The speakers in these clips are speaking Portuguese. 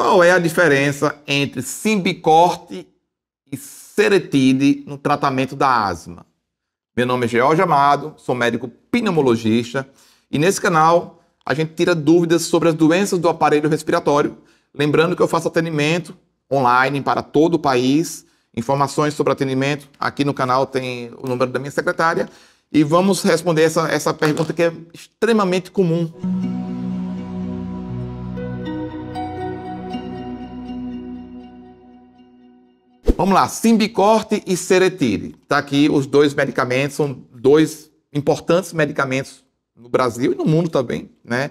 Qual é a diferença entre Simbicorte e Seretide no tratamento da asma? Meu nome é George Amado, sou médico pneumologista e nesse canal a gente tira dúvidas sobre as doenças do aparelho respiratório. Lembrando que eu faço atendimento online para todo o país. Informações sobre atendimento aqui no canal tem o número da minha secretária. E vamos responder essa, essa pergunta que é extremamente comum. Vamos lá, Simbicorte e Seretide. Está aqui os dois medicamentos, são dois importantes medicamentos no Brasil e no mundo também, né,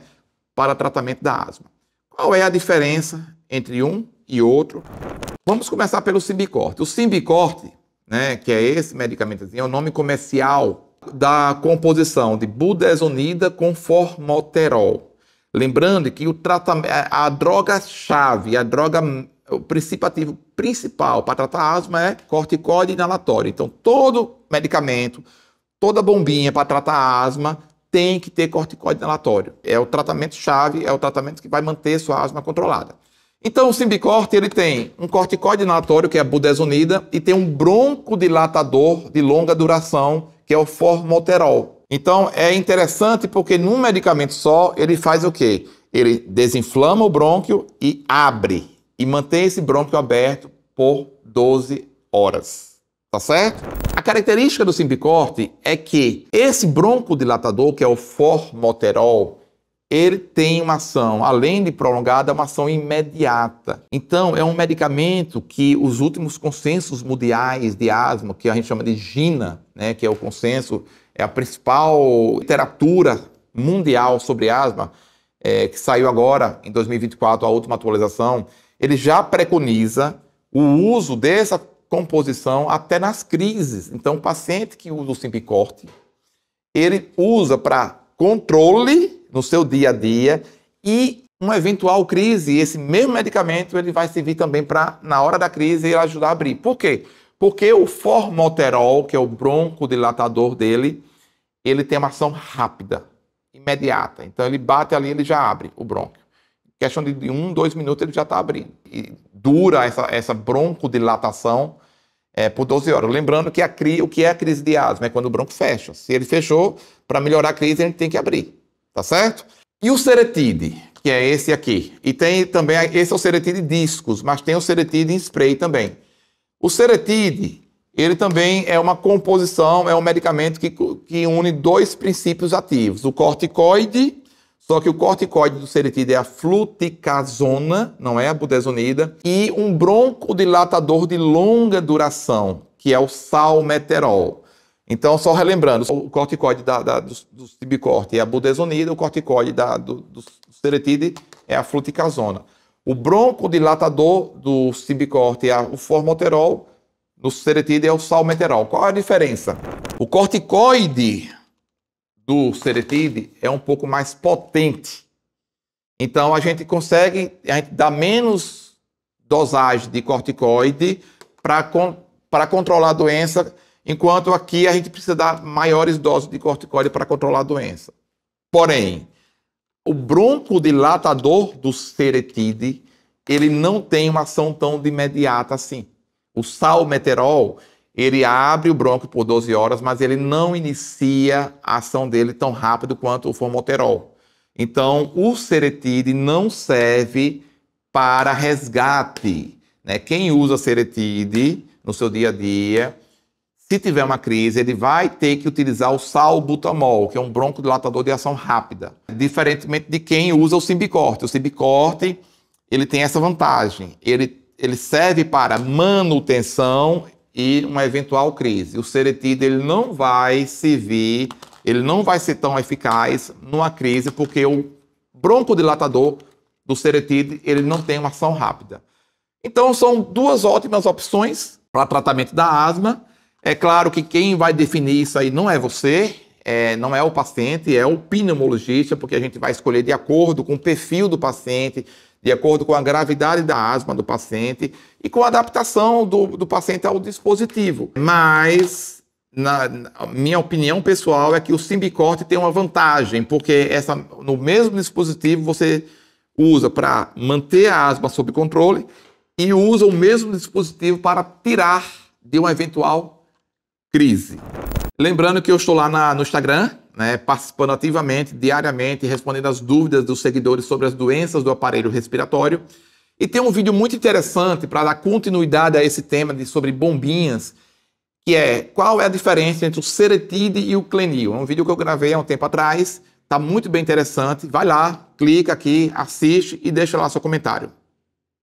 para tratamento da asma. Qual é a diferença entre um e outro? Vamos começar pelo Simbicorte. O Simbicorte, né, que é esse medicamento, é o nome comercial da composição de budesonida com formoterol. Lembrando que o tratamento, a droga-chave, a droga o princípio ativo principal para tratar asma é corticoide inalatório. Então, todo medicamento, toda bombinha para tratar asma tem que ter corticoide inalatório. É o tratamento chave, é o tratamento que vai manter sua asma controlada. Então, o Simbicorte ele tem um corticoide inalatório, que é a budesonida, e tem um broncodilatador de longa duração, que é o formoterol. Então, é interessante porque num medicamento só, ele faz o quê? Ele desinflama o brônquio e abre, e mantém esse brônquio aberto por 12 horas. Tá certo? A característica do simbicorte é que esse broncodilatador, que é o formoterol, ele tem uma ação, além de prolongada, uma ação imediata. Então, é um medicamento que os últimos consensos mundiais de asma, que a gente chama de GINA, né, que é o consenso, é a principal literatura mundial sobre asma, é, que saiu agora, em 2024, a última atualização, ele já preconiza o uso dessa composição até nas crises. Então, o paciente que usa o simpicorte, ele usa para controle no seu dia a dia e uma eventual crise, esse mesmo medicamento ele vai servir também para, na hora da crise, ele ajudar a abrir. Por quê? Porque o formoterol, que é o broncodilatador dele, ele tem uma ação rápida, imediata. Então ele bate ali, ele já abre o bronco questão de um, dois minutos ele já está abrindo. E dura essa, essa broncodilatação é, por 12 horas. Lembrando que a cri, o que é a crise de asma é quando o bronco fecha. Se ele fechou, para melhorar a crise, a gente tem que abrir. Tá certo? E o seretide, que é esse aqui. E tem também, esse é o seretide discos, mas tem o seretide em spray também. O seretide, ele também é uma composição, é um medicamento que, que une dois princípios ativos, o corticoide só que o corticoide do seretide é a fluticasona, não é a budesonida, e um broncodilatador de longa duração, que é o salmeterol. Então, só relembrando, o corticoide da, da, do, do cibicorte é a budesonida, o corticoide da, do, do seretide é a fluticasona. O broncodilatador do cibicorte é o formoterol, no seretide é o salmeterol. Qual é a diferença? O corticoide do seretide é um pouco mais potente. Então a gente consegue, a gente dá menos dosagem de corticoide para controlar a doença, enquanto aqui a gente precisa dar maiores doses de corticoide para controlar a doença. Porém, o broncodilatador do seretide, ele não tem uma ação tão imediata assim. O salmeterol, ele abre o bronco por 12 horas, mas ele não inicia a ação dele tão rápido quanto o formoterol. Então, o seretide não serve para resgate. Né? Quem usa seretide no seu dia a dia, se tiver uma crise, ele vai ter que utilizar o salbutamol, que é um broncodilatador de ação rápida. Diferentemente de quem usa o simbicorte. O simbicorte, ele tem essa vantagem. Ele, ele serve para manutenção e uma eventual crise. O seretido ele não vai servir, ele não vai ser tão eficaz numa crise porque o broncodilatador do seretide, ele não tem uma ação rápida. Então são duas ótimas opções para tratamento da asma. É claro que quem vai definir isso aí não é você, é, não é o paciente, é o pneumologista, porque a gente vai escolher de acordo com o perfil do paciente, de acordo com a gravidade da asma do paciente e com a adaptação do, do paciente ao dispositivo. Mas, na, na minha opinião pessoal, é que o Simbicorte tem uma vantagem, porque essa, no mesmo dispositivo você usa para manter a asma sob controle e usa o mesmo dispositivo para tirar de uma eventual crise. Lembrando que eu estou lá na, no Instagram, né, participando ativamente, diariamente, respondendo as dúvidas dos seguidores sobre as doenças do aparelho respiratório. E tem um vídeo muito interessante para dar continuidade a esse tema de, sobre bombinhas, que é qual é a diferença entre o seretide e o clenil. É um vídeo que eu gravei há um tempo atrás, está muito bem interessante. Vai lá, clica aqui, assiste e deixa lá seu comentário.